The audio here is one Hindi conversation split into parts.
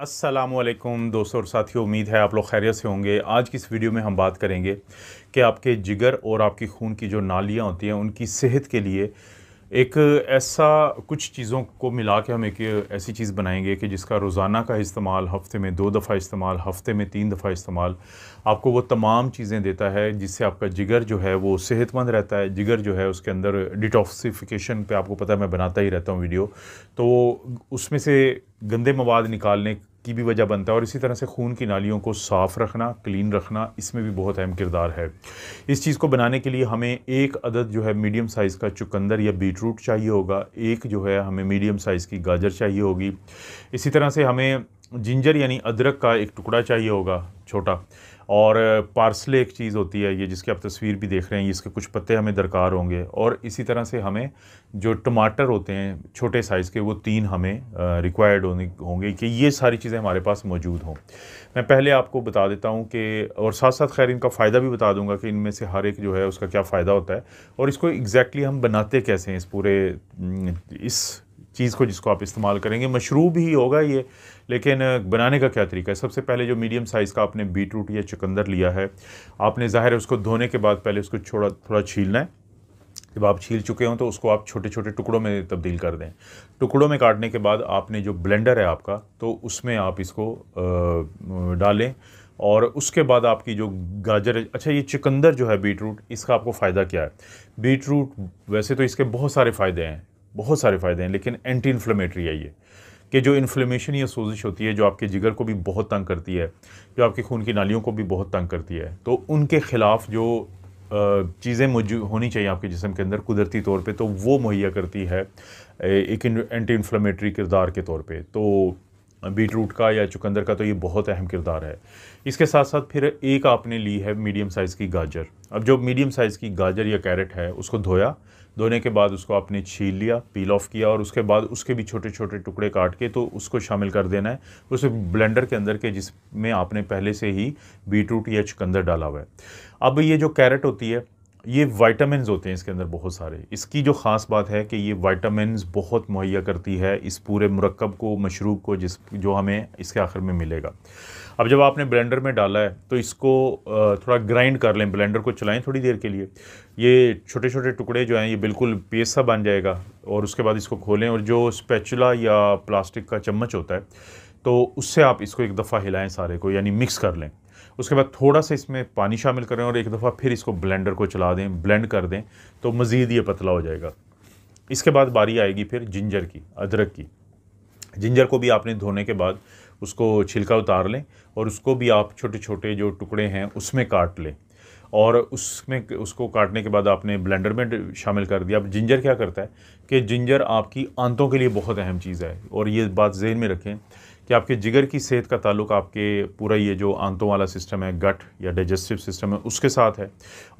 असलम दोस्तों और साथियों उम्मीद है आप लोग खैरियत से होंगे आज की इस वीडियो में हम बात करेंगे कि आपके जिगर और आपकी खून की जो नालियाँ होती हैं उनकी सेहत के लिए एक ऐसा कुछ चीज़ों को मिला के हम एक ऐसी चीज़ बनाएंगे कि जिसका रोज़ाना का इस्तेमाल हफ़्ते में दो दफ़ा इस्तेमाल हफ़्ते में तीन दफ़ा इस्तेमाल आपको वो तमाम चीज़ें देता है जिससे आपका जिगर जो है वो सेहतमंद रहता है जिगर जो है उसके अंदर डिटॉक्सिफिकेशन पे आपको पता है मैं बनाता ही रहता हूँ वीडियो तो उसमें से गंदे मवाद निकालने की भी वजह बनता है और इसी तरह से खून की नालियों को साफ़ रखना क्लीन रखना इसमें भी बहुत अहम किरदार है इस चीज़ को बनाने के लिए हमें एक अदद जो है मीडियम साइज़ का चुकंदर या बीट रूट चाहिए होगा एक जो है हमें मीडियम साइज़ की गाजर चाहिए होगी इसी तरह से हमें जिंजर यानी अदरक का एक टुकड़ा चाहिए होगा छोटा और पार्सले एक चीज़ होती है ये जिसकी आप तस्वीर भी देख रहे हैं इसके कुछ पत्ते हमें दरकार होंगे और इसी तरह से हमें जो टमाटर होते हैं छोटे साइज़ के वो तीन हमें रिक्वायर्ड होने होंगे कि ये सारी चीज़ें हमारे पास मौजूद हों मैं पहले आपको बता देता हूँ कि और साथ साथ खैर इनका फ़ायदा भी बता दूंगा कि इनमें से हर एक जो है उसका क्या फ़ायदा होता है और इसको एग्जैक्टली exactly हम बनाते कैसे हैं इस पूरे इस चीज़ को जिसको आप इस्तेमाल करेंगे मशरूब ही होगा ये लेकिन बनाने का क्या तरीका है सबसे पहले जो मीडियम साइज़ का आपने बीट रूट या चुकंदर लिया है आपने ज़ाहिर है उसको धोने के बाद पहले उसको थोड़ा थोड़ा छीलना है जब आप छील चुके हों तो उसको आप छोटे छोटे टुकड़ों में तब्दील कर दें टुकड़ों में काटने के बाद आपने जो ब्लेंडर है आपका तो उसमें आप इसको डालें और उसके बाद आपकी जो गाजर है अच्छा ये चुकंदर जो है बीट रूट इसका आपको फ़ायदा क्या है बीट रूट वैसे तो इसके बहुत सारे फ़ायदे हैं बहुत सारे फ़ायदे हैं लेकिन एंटी इन्फ्लेमेटरी है ये कि जो इन्फ्लेमेशन या सोजिश होती है जो आपके जिगर को भी बहुत तंग करती है जो आपके खून की नालियों को भी बहुत तंग करती है तो उनके ख़िलाफ़ जो चीज़ें मौजूद होनी चाहिए आपके जिसम के अंदर कुदरती तौर पे तो वो मुहैया करती है एक एंटी इन्फ्लेमेटरी किरदार के तौर पे तो बीट रूट का या चुकंदर का तो ये बहुत अहम किरदार है इसके साथ साथ फिर एक आपने ली है मीडियम साइज़ की गाजर अब जो मीडियम साइज़ की गाजर या कैरेट है उसको धोया धोने के बाद उसको आपने छील लिया पील ऑफ किया और उसके बाद उसके भी छोटे छोटे टुकड़े काट के तो उसको शामिल कर देना है उस ब्लेंडर के अंदर के जिसमें आपने पहले से ही बीटरूट या चुकंदर डाला हुआ है अब ये जो कैरेट होती है ये वाइटामिन होते हैं इसके अंदर बहुत सारे इसकी जो ख़ास बात है कि ये वाइटामिन बहुत मुहैया करती है इस पूरे मरकब को मशरूब को जिस जो हमें इसके आखिर में मिलेगा अब जब आपने ब्लेंडर में डाला है तो इसको थोड़ा ग्राइंड कर लें ब्लेंडर को चलाएं थोड़ी देर के लिए ये छोटे छोटे टुकड़े जो हैं ये बिल्कुल पेसा बन जाएगा और उसके बाद इसको खोलें और जो स्पैचुला या प्लास्टिक का चम्मच होता है तो उससे आप इसको एक दफ़ा हिलाएं सारे को यानी मिक्स कर लें उसके बाद थोड़ा सा इसमें पानी शामिल करें और एक दफ़ा फिर इसको ब्लेंडर को चला दें ब्लेंड कर दें तो मज़ीद ये पतला हो जाएगा इसके बाद बारी आएगी फिर जिंजर की अदरक की जिंजर को भी आपने धोने के बाद उसको छिलका उतार लें और उसको भी आप छोटे छोटे जो टुकड़े हैं उसमें काट लें और उसमें उसको काटने के बाद आपने ब्लेंडर में शामिल कर दिया अब जिंजर क्या करता है कि जिंजर आपकी आंतों के लिए बहुत अहम चीज़ है और ये बात जहन में रखें कि आपके जिगर की सेहत का ताल्लुक आपके पूरा ये जो आंतों वाला सिस्टम है गट या डाइजेस्टिव सिस्टम है उसके साथ है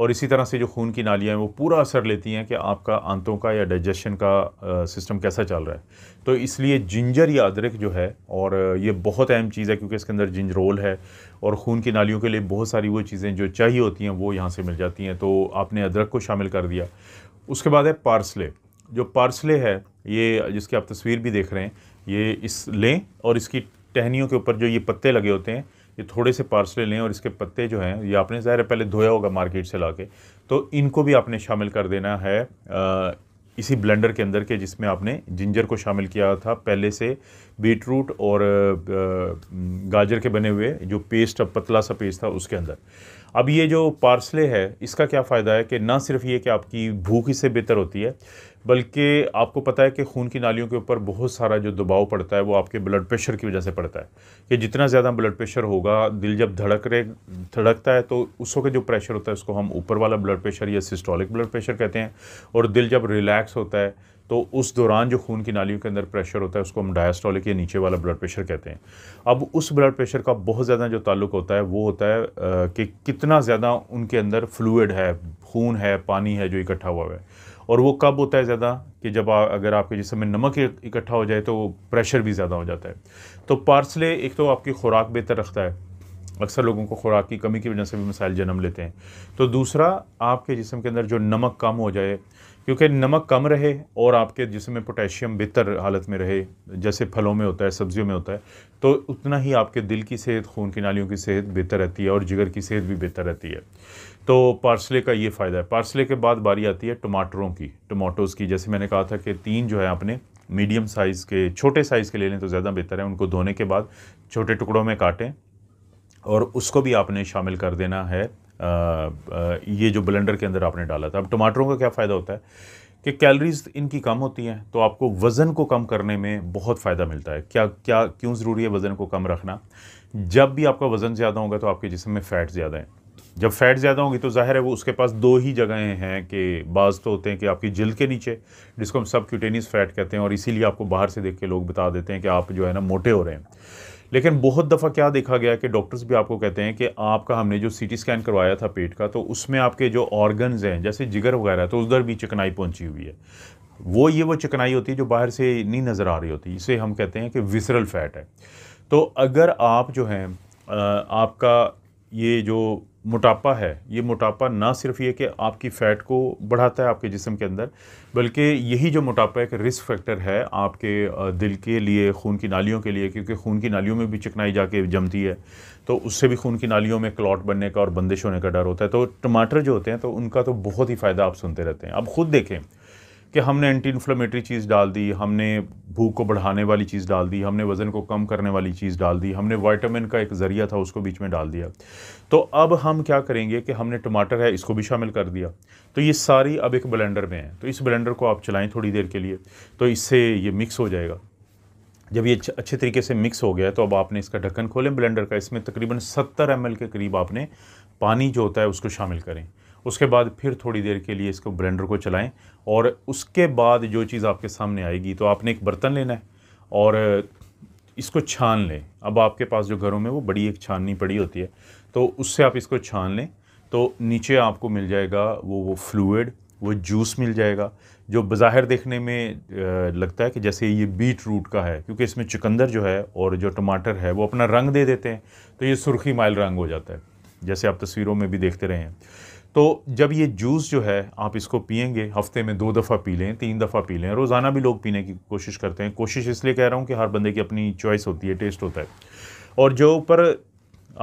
और इसी तरह से जो खून की नालियाँ हैं वो पूरा असर लेती हैं कि आपका आंतों का या डाइजेशन का सिस्टम कैसा चल रहा है तो इसलिए जिंजर या अदरक जो है और ये बहुत अहम चीज़ है क्योंकि इसके अंदर जिंजरोल है और खून की नालियों के लिए बहुत सारी वो चीज़ें जो चाहिए होती हैं वो यहाँ से मिल जाती हैं तो आपने अदरक को शामिल कर दिया उसके बाद है पार्सले जो पार्सले है ये जिसकी आप तस्वीर भी देख रहे हैं ये इस लें और इसकी टहनियों के ऊपर जो ये पत्ते लगे होते हैं ये थोड़े से पार्सले लें और इसके पत्ते जो हैं ये आपने ज़ाहिर पहले धोया होगा मार्केट से ला के तो इनको भी आपने शामिल कर देना है आ, इसी ब्लेंडर के अंदर के जिसमें आपने जिंजर को शामिल किया था पहले से बीटरूट और गाजर के बने हुए जो पेस्ट पतला सा पेस्ट था उसके अंदर अब ये जो पार्सले है इसका क्या फ़ायदा है कि ना सिर्फ ये कि आपकी भूख इससे बेहतर होती है बल्कि आपको पता है कि खून की नालियों के ऊपर बहुत सारा जो दबाव पड़ता है वो आपके ब्लड प्रेशर की वजह से पड़ता है कि जितना ज़्यादा ब्लड प्रेशर होगा दिल जब धड़क रहे धड़कता है तो उस वक्त जो प्रेशर होता है उसको हम ऊपर वाला ब्लड प्रेशर या सिस्टोलिक ब्लड प्रेशर कहते हैं और दिल जब रिलैक्स होता है तो उस दौरान जो खून की नालियों के अंदर प्रेशर होता है उसको हम डायस्टोलिक या नीचे वाला ब्लड प्रेशर कहते हैं अब उस ब्लड प्रेशर का बहुत ज़्यादा जो ताल्लुक होता है वो होता है कि कितना ज़्यादा उनके अंदर फ्लूड है खून है पानी है जो इकट्ठा हुआ है और वो कब होता है ज़्यादा कि जब आ, अगर आपके जिसम में नमक इकट्ठा हो जाए तो प्रेशर भी ज़्यादा हो जाता है तो पार्सले एक तो आपकी खुराक बेहतर रखता है अक्सर लोगों को खुराक की कमी की वजह से भी मसाइल जन्म लेते हैं तो दूसरा आपके जिसम के अंदर जो नमक कम हो जाए क्योंकि नमक कम रहे और आपके जिसम में पोटेशियम बेहतर हालत में रहे जैसे फलों में होता है सब्जियों में होता है तो उतना ही आपके दिल की सेहत खून की नालियों की सेहत बेहतर रहती है और जिगर की सेहत भी बेहतर रहती है तो पार्सले का ये फ़ायदा है पार्सले के बाद बारी आती है टमाटरों की टमाटोज़ की जैसे मैंने कहा था कि तीन जो है आपने मीडियम साइज़ के छोटे साइज़ के ले लें तो ज़्यादा बेहतर है उनको धोने के बाद छोटे टुकड़ों में काटें और उसको भी आपने शामिल कर देना है आ, आ, ये जो ब्लेंडर के अंदर आपने डाला था अब टमाटरों का क्या फ़ायदा होता है कि कैलरीज इनकी कम होती हैं तो आपको वज़न को कम करने में बहुत फ़ायदा मिलता है क्या क्या क्यों ज़रूरी है वज़न को कम रखना जब भी आपका वज़न ज़्यादा होगा तो आपके जिसम में फ़ैट ज़्यादा हैं जब फैट ज़्यादा होंगी तो जाहिर है वो उसके पास दो ही जगहें हैं कि बाज़ तो होते हैं कि आपकी जिल के नीचे जिसको हम सब क्यूटेनियस फैट कहते हैं और इसीलिए आपको बाहर से देख के लोग बता देते हैं कि आप जो है ना मोटे हो रहे हैं लेकिन बहुत दफ़ा क्या देखा गया कि डॉक्टर्स भी आपको कहते हैं कि आपका हमने जो सी स्कैन करवाया था पेट का तो उसमें आपके जो ऑर्गन हैं जैसे जिगर वगैरह तो उधर भी चिकनाई पहुँची हुई है वो ये वो चिकनाई होती है जो बाहर से नहीं नज़र आ रही होती इसे हम कहते हैं कि विसरल फैट है तो अगर आप जो हैं आपका ये जो मोटापा है ये मोटापा ना सिर्फ ये कि आपकी फ़ैट को बढ़ाता है आपके जिसम के अंदर बल्कि यही जो मोटापा एक रिस्क फैक्टर है आपके दिल के लिए खून की नालियों के लिए क्योंकि खून की नालियों में भी चिकनाई जाके जमती है तो उससे भी खून की नालियों में क्लॉट बनने का और बंदिश होने का डर होता है तो टमाटर जो होते हैं तो उनका तो बहुत ही फ़ायदा आप सुनते रहते हैं अब ख़ुद देखें कि हमने एंटी इन्फ्लेमेटरी चीज़ डाल दी हमने भूख को बढ़ाने वाली चीज़ डाल दी हमने वज़न को कम करने वाली चीज़ डाल दी हमने वाइटामिन का एक ज़रिया था उसको बीच में डाल दिया तो अब हम क्या करेंगे कि हमने टमाटर है इसको भी शामिल कर दिया तो ये सारी अब एक ब्लेंडर में है तो इस ब्लेंडर को आप चलाएँ थोड़ी देर के लिए तो इससे ये मिक्स हो जाएगा जब ये अच्छे तरीके से मिक्स हो गया तो अब आपने इसका ढक्कन खोलें ब्लेंडर का इसमें तकरीबन 70 एम के करीब आपने पानी जो होता है उसको शामिल करें उसके बाद फिर थोड़ी देर के लिए इसको ब्लेंडर को चलाएं और उसके बाद जो चीज़ आपके सामने आएगी तो आपने एक बर्तन लेना है और इसको छान लें अब आपके पास जो घरों में वो बड़ी एक छाननी पड़ी होती है तो उससे आप इसको छान लें तो नीचे आपको मिल जाएगा वो वो फ्लूड वो जूस मिल जाएगा जो बाहर देखने में लगता है कि जैसे ये बीट रूट का है क्योंकि इसमें चुकंदर जो है और जो टमाटर है वो अपना रंग दे देते हैं तो ये सुर्खी माइल रंग हो जाता है जैसे आप तस्वीरों में भी देखते रहे हैं तो जब ये जूस जो है आप इसको पियेंगे हफ्ते में दो दफ़ा पी लें तीन दफ़ा पी लें रोज़ाना भी लोग पीने की कोशिश करते हैं कोशिश इसलिए कह रहा हूँ कि हर बंदे की अपनी चॉइस होती है टेस्ट होता है और जो ऊपर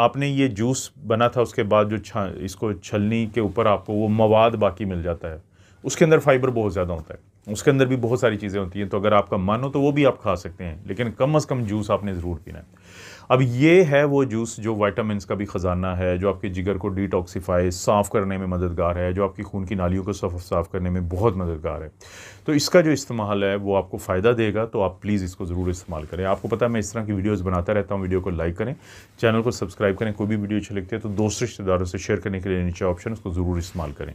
आपने ये जूस बना था उसके बाद जो इसको छलनी के ऊपर आपको वो मवाद बाकी मिल जाता है उसके अंदर फाइबर बहुत ज़्यादा होता है उसके अंदर भी बहुत सारी चीज़ें होती हैं तो अगर आपका मन हो तो वो भी आप खा सकते हैं लेकिन कम अज़ कम जूस आपने ज़रूर पीना है अब ये है वो जूस जो वाइटामिन का भी ख़जाना है जो आपके जिगर को डिटॉक्सीफाई साफ़ करने में मददगार है जो आपकी खून की नालियों को साफ़ करने में बहुत मददगार है तो इसका जो इस्तेमाल है वो आपको फ़ायदा देगा तो आप प्लीज़ इसको ज़रूर इस्तेमाल करें आपको पता है मैं इस तरह की वीडियोज़ बनाता रहता हूँ वीडियो को लाइक करें चैनल को सब्सक्राइब करें कोई भी वीडियो अच्छी लगती है तो दोस्तों रिश्तेदारों से शेयर करने के लिए नीचे ऑप्शन उसको ज़रूर इस्तेमाल करें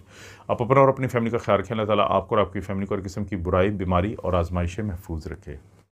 आप अपना और अपनी फैमिली का ख्याल रखें अल्लाह ताला आपको और आपकी फैमिली को और किसी की बुराई बीमारी और आजमाइशें महफूज रखे